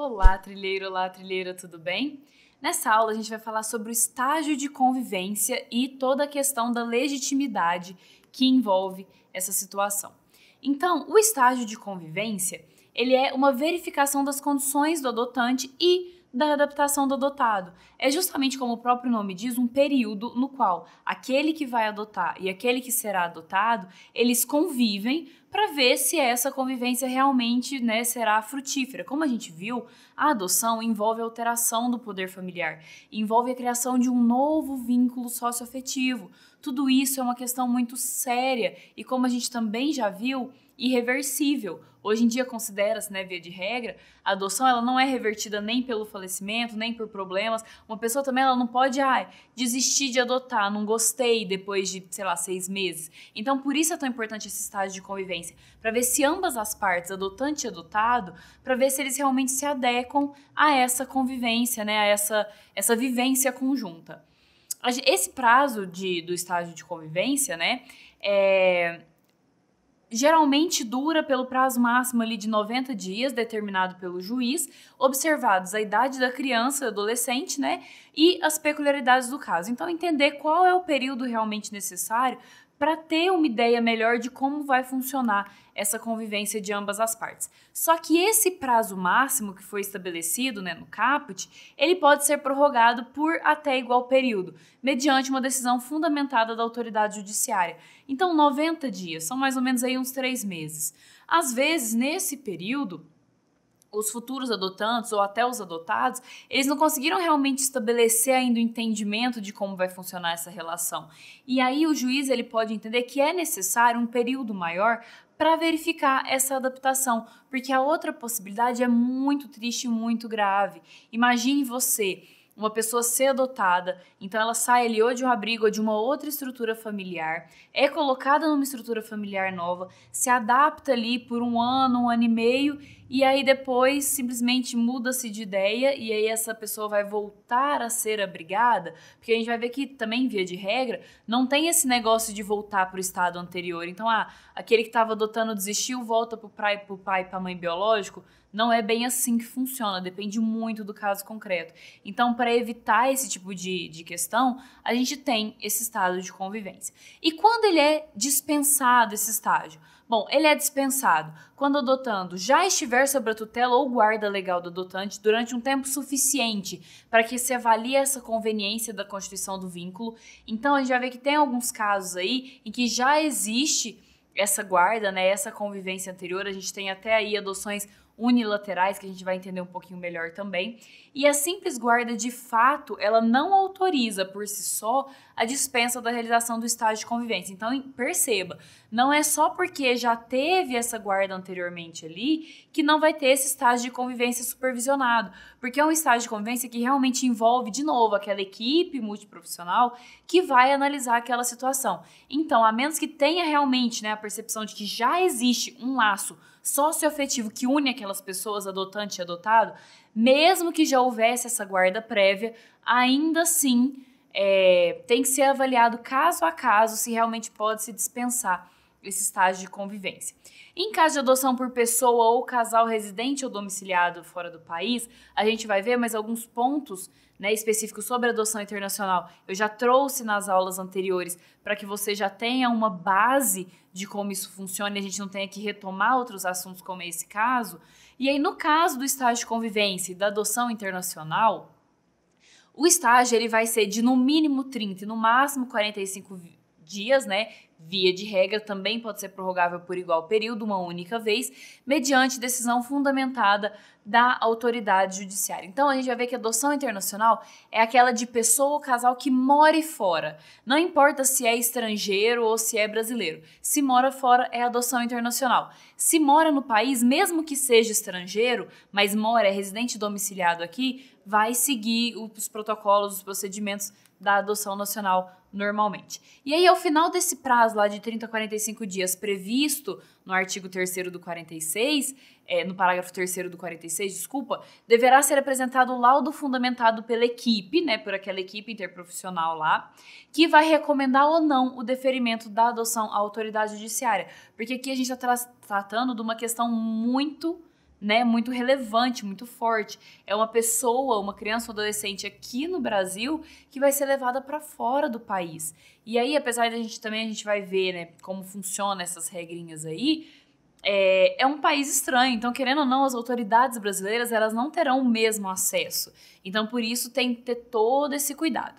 Olá, trilheiro, olá, trilheira, tudo bem? Nessa aula a gente vai falar sobre o estágio de convivência e toda a questão da legitimidade que envolve essa situação. Então, o estágio de convivência, ele é uma verificação das condições do adotante e da adaptação do adotado. É justamente como o próprio nome diz, um período no qual aquele que vai adotar e aquele que será adotado, eles convivem para ver se essa convivência realmente né, será frutífera. Como a gente viu, a adoção envolve a alteração do poder familiar, envolve a criação de um novo vínculo socioafetivo. Tudo isso é uma questão muito séria e, como a gente também já viu, irreversível. Hoje em dia considera-se, né, via de regra, a adoção ela não é revertida nem pelo falecimento, nem por problemas. Uma pessoa também ela não pode ah, desistir de adotar, não gostei depois de, sei lá, seis meses. Então, por isso é tão importante esse estágio de convivência, para ver se ambas as partes, adotante e adotado, para ver se eles realmente se adequam a essa convivência, né, a essa, essa vivência conjunta. Esse prazo de, do estágio de convivência, né, é, geralmente dura pelo prazo máximo ali de 90 dias, determinado pelo juiz, observados a idade da criança, adolescente, né, e as peculiaridades do caso. Então, entender qual é o período realmente necessário para ter uma ideia melhor de como vai funcionar essa convivência de ambas as partes. Só que esse prazo máximo que foi estabelecido né, no caput, ele pode ser prorrogado por até igual período, mediante uma decisão fundamentada da autoridade judiciária. Então, 90 dias, são mais ou menos aí uns três meses. Às vezes, nesse período, os futuros adotantes ou até os adotados, eles não conseguiram realmente estabelecer ainda o entendimento de como vai funcionar essa relação. E aí o juiz ele pode entender que é necessário um período maior para verificar essa adaptação, porque a outra possibilidade é muito triste e muito grave. Imagine você uma pessoa ser adotada, então ela sai ali ou de um abrigo ou de uma outra estrutura familiar, é colocada numa estrutura familiar nova, se adapta ali por um ano, um ano e meio e aí depois simplesmente muda-se de ideia e aí essa pessoa vai voltar a ser abrigada, porque a gente vai ver que também via de regra não tem esse negócio de voltar para o estado anterior. Então, ah, aquele que estava adotando desistiu, volta para o pai, para pai, mãe biológico. Não é bem assim que funciona, depende muito do caso concreto. Então, para evitar esse tipo de, de questão, a gente tem esse estado de convivência. E quando ele é dispensado esse estágio? Bom, ele é dispensado quando o adotando já estiver sob a tutela ou guarda legal do adotante durante um tempo suficiente para que se avalie essa conveniência da constituição do vínculo. Então, a gente já vê que tem alguns casos aí em que já existe essa guarda, né, essa convivência anterior. A gente tem até aí adoções unilaterais, que a gente vai entender um pouquinho melhor também. E a simples guarda, de fato, ela não autoriza por si só a dispensa da realização do estágio de convivência. Então, perceba, não é só porque já teve essa guarda anteriormente ali que não vai ter esse estágio de convivência supervisionado, porque é um estágio de convivência que realmente envolve, de novo, aquela equipe multiprofissional que vai analisar aquela situação. Então, a menos que tenha realmente né, a percepção de que já existe um laço socioafetivo que une aquelas pessoas, adotante e adotado, mesmo que já houvesse essa guarda prévia, ainda assim é, tem que ser avaliado caso a caso se realmente pode se dispensar esse estágio de convivência. Em caso de adoção por pessoa ou casal residente ou domiciliado fora do país, a gente vai ver mais alguns pontos né, específicos sobre adoção internacional. Eu já trouxe nas aulas anteriores para que você já tenha uma base de como isso funciona e a gente não tenha que retomar outros assuntos como é esse caso. E aí, no caso do estágio de convivência e da adoção internacional, o estágio ele vai ser de no mínimo 30, no máximo 45 dias, né? Via de regra, também pode ser prorrogável por igual período, uma única vez, mediante decisão fundamentada da autoridade judiciária. Então, a gente vai ver que a adoção internacional é aquela de pessoa ou casal que more fora. Não importa se é estrangeiro ou se é brasileiro. Se mora fora, é adoção internacional. Se mora no país, mesmo que seja estrangeiro, mas mora, é residente domiciliado aqui, vai seguir os protocolos, os procedimentos da adoção nacional normalmente. E aí, ao final desse prazo lá de 30 a 45 dias previsto no artigo 3 do 46, é, no parágrafo 3 do 46, desculpa, deverá ser apresentado o laudo fundamentado pela equipe, né, por aquela equipe interprofissional lá, que vai recomendar ou não o deferimento da adoção à autoridade judiciária. Porque aqui a gente está tratando de uma questão muito né, muito relevante, muito forte. É uma pessoa, uma criança ou adolescente aqui no Brasil que vai ser levada para fora do país. E aí, apesar da gente também a gente vai ver, né, como funciona essas regrinhas aí, é, é, um país estranho. Então, querendo ou não, as autoridades brasileiras elas não terão o mesmo acesso. Então, por isso tem que ter todo esse cuidado.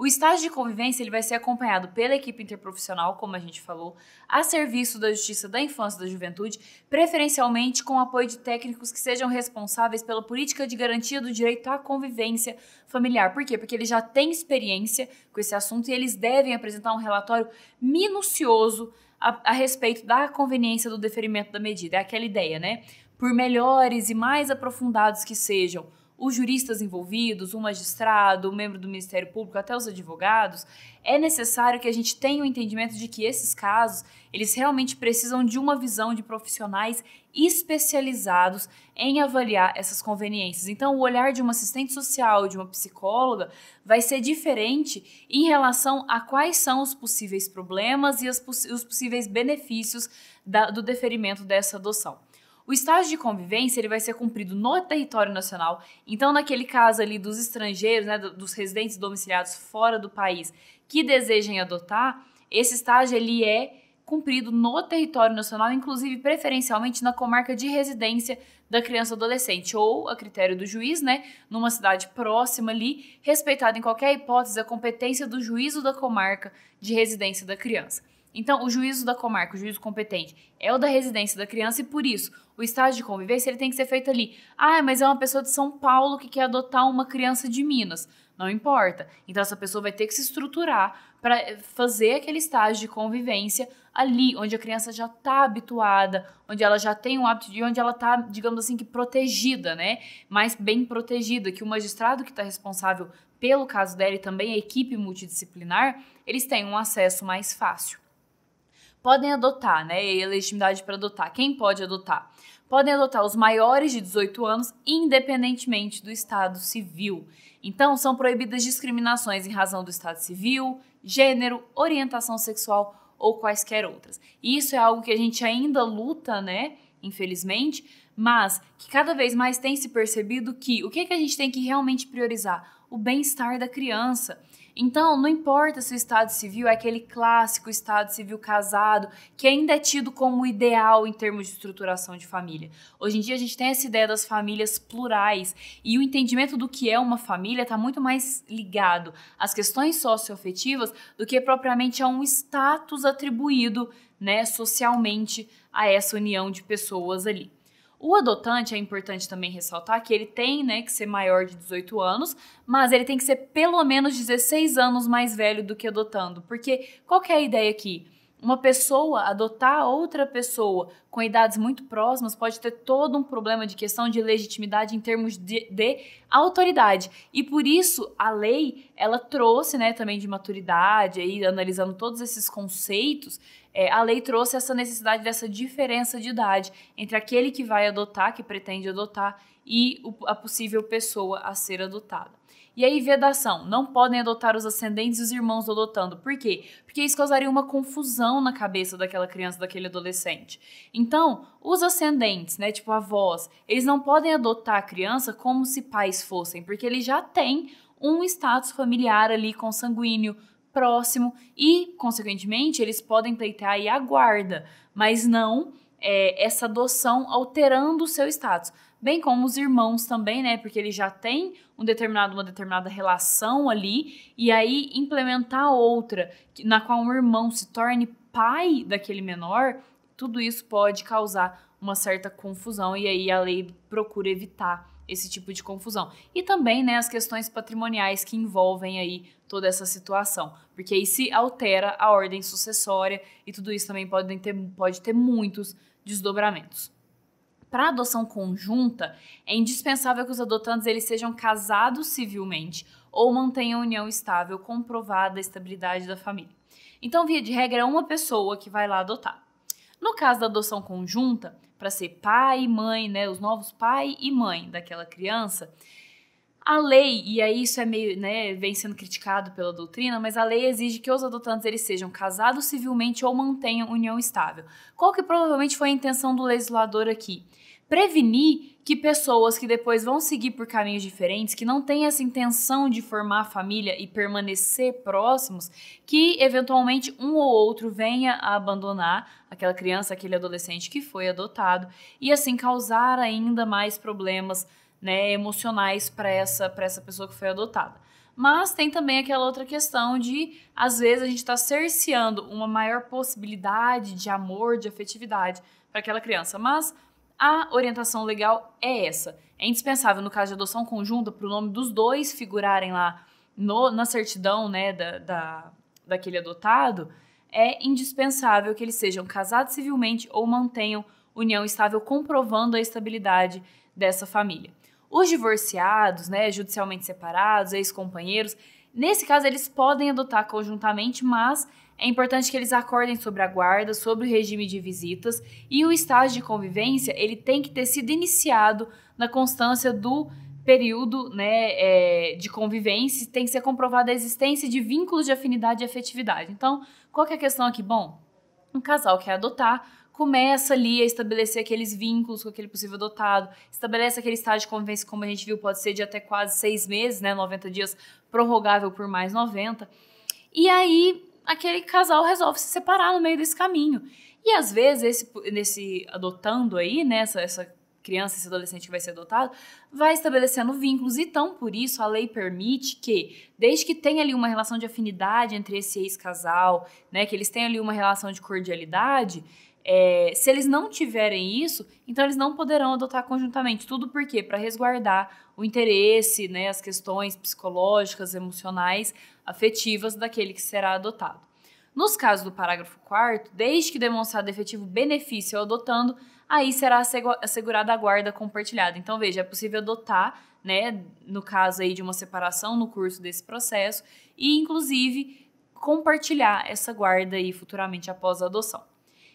O estágio de convivência ele vai ser acompanhado pela equipe interprofissional, como a gente falou, a serviço da Justiça da Infância e da Juventude, preferencialmente com apoio de técnicos que sejam responsáveis pela política de garantia do direito à convivência familiar. Por quê? Porque eles já têm experiência com esse assunto e eles devem apresentar um relatório minucioso a, a respeito da conveniência do deferimento da medida. É aquela ideia, né? Por melhores e mais aprofundados que sejam os juristas envolvidos, o magistrado, o membro do Ministério Público, até os advogados, é necessário que a gente tenha o um entendimento de que esses casos, eles realmente precisam de uma visão de profissionais especializados em avaliar essas conveniências. Então, o olhar de uma assistente social, de uma psicóloga, vai ser diferente em relação a quais são os possíveis problemas e os possíveis benefícios da, do deferimento dessa adoção. O estágio de convivência ele vai ser cumprido no território nacional. Então, naquele caso ali dos estrangeiros, né, dos residentes domiciliados fora do país que desejem adotar, esse estágio ele é cumprido no território nacional, inclusive preferencialmente na comarca de residência da criança ou adolescente, ou, a critério do juiz, né, numa cidade próxima ali, respeitada em qualquer hipótese a competência do juízo da comarca de residência da criança. Então, o juízo da comarca, o juízo competente, é o da residência da criança e por isso o estágio de convivência ele tem que ser feito ali. Ah, mas é uma pessoa de São Paulo que quer adotar uma criança de Minas. Não importa. Então, essa pessoa vai ter que se estruturar para eh, fazer aquele estágio de convivência ali, onde a criança já está habituada, onde ela já tem um hábito de onde ela está, digamos assim, que protegida, né? Mais bem protegida, que o magistrado que está responsável pelo caso dela e também a equipe multidisciplinar, eles têm um acesso mais fácil podem adotar, né? E a legitimidade para adotar. Quem pode adotar? Podem adotar os maiores de 18 anos, independentemente do estado civil. Então, são proibidas discriminações em razão do estado civil, gênero, orientação sexual ou quaisquer outras. E isso é algo que a gente ainda luta, né? Infelizmente, mas que cada vez mais tem se percebido que o que, é que a gente tem que realmente priorizar? o bem-estar da criança. Então, não importa se o Estado civil é aquele clássico Estado civil casado, que ainda é tido como ideal em termos de estruturação de família. Hoje em dia, a gente tem essa ideia das famílias plurais e o entendimento do que é uma família está muito mais ligado às questões socioafetivas do que propriamente a um status atribuído né, socialmente a essa união de pessoas ali. O adotante, é importante também ressaltar que ele tem né, que ser maior de 18 anos, mas ele tem que ser pelo menos 16 anos mais velho do que adotando. Porque qual que é a ideia aqui? Uma pessoa adotar outra pessoa com idades muito próximas pode ter todo um problema de questão de legitimidade em termos de, de, autoridade. E por isso a lei ela trouxe, né, também de maturidade, aí analisando todos esses conceitos, é, a lei trouxe essa necessidade dessa diferença de idade entre aquele que vai adotar, que pretende adotar, e o, a possível pessoa a ser adotada. E aí, vedação. Não podem adotar os ascendentes e os irmãos adotando. Por quê? Porque isso causaria uma confusão na cabeça daquela criança, daquele adolescente. Então, os ascendentes, né, tipo avós, eles não podem adotar a criança como se pais fossem, porque ele já tem um status familiar ali consanguíneo, próximo, e, consequentemente, eles podem pleitear aí a guarda, mas não é, essa adoção alterando o seu status bem como os irmãos também, né? Porque ele já tem um determinado, uma determinada relação ali, e aí implementar outra, na qual um irmão se torne pai daquele menor, tudo isso pode causar uma certa confusão, e aí a lei procura evitar esse tipo de confusão. E também, né, as questões patrimoniais que envolvem aí toda essa situação, porque aí se altera a ordem sucessória e tudo isso também pode ter, pode ter muitos desdobramentos. Para adoção conjunta, é indispensável que os adotantes eles sejam casados civilmente ou mantenham união estável, comprovada a estabilidade da família. Então, via de regra, é uma pessoa que vai lá adotar. No caso da adoção conjunta, para ser pai e mãe, né, os novos pai e mãe daquela criança, a lei, e aí isso é meio, né, vem sendo criticado pela doutrina, mas a lei exige que os adotantes eles sejam casados civilmente ou mantenham união estável. Qual que provavelmente foi a intenção do legislador aqui? Prevenir que pessoas que depois vão seguir por caminhos diferentes, que não têm essa intenção de formar família e permanecer próximos, que eventualmente um ou outro venha a abandonar aquela criança, aquele adolescente que foi adotado e assim causar ainda mais problemas né, emocionais para essa, essa pessoa que foi adotada. Mas tem também aquela outra questão de, às vezes, a gente está cerceando uma maior possibilidade de amor, de afetividade para aquela criança. Mas a orientação legal é essa. É indispensável, no caso de adoção conjunta, para o nome dos dois figurarem lá no, na certidão né, da, da, daquele adotado, é indispensável que eles sejam casados civilmente ou mantenham união estável, comprovando a estabilidade dessa família. Os divorciados, né, judicialmente separados, ex-companheiros, nesse caso eles podem adotar conjuntamente, mas é importante que eles acordem sobre a guarda, sobre o regime de visitas e o estágio de convivência ele tem que ter sido iniciado na constância do período né, é, de convivência, tem que ser comprovada a existência de vínculos de afinidade e afetividade. Então, qual que é a questão aqui? Bom, um casal quer adotar começa ali a estabelecer aqueles vínculos com aquele possível adotado, estabelece aquele estágio de convivência, como a gente viu, pode ser de até quase seis meses, né? 90 dias, prorrogável por mais 90. E aí aquele casal resolve se separar no meio desse caminho. E às vezes, esse, nesse adotando aí, né, essa, essa criança, esse adolescente que vai ser adotado, vai estabelecendo vínculos. Então, por isso, a lei permite que, desde que tenha ali uma relação de afinidade entre esse ex-casal, né, que eles tenham ali uma relação de cordialidade, é, se eles não tiverem isso, então eles não poderão adotar conjuntamente. Tudo por quê? Para resguardar o interesse, né, as questões psicológicas, emocionais, afetivas daquele que será adotado. Nos casos do parágrafo 4, desde que demonstrado efetivo benefício ao adotando, aí será assegurada a guarda compartilhada. Então, veja, é possível adotar, né, no caso aí de uma separação no curso desse processo, e inclusive compartilhar essa guarda aí futuramente após a adoção.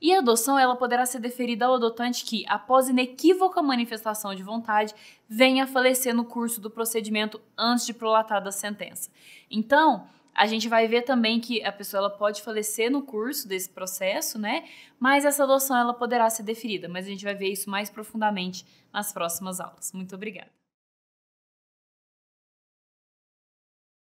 E a adoção ela poderá ser deferida ao adotante que, após inequívoca manifestação de vontade, venha a falecer no curso do procedimento antes de prolatada a sentença. Então, a gente vai ver também que a pessoa ela pode falecer no curso desse processo, né? Mas essa adoção ela poderá ser deferida, mas a gente vai ver isso mais profundamente nas próximas aulas. Muito obrigada.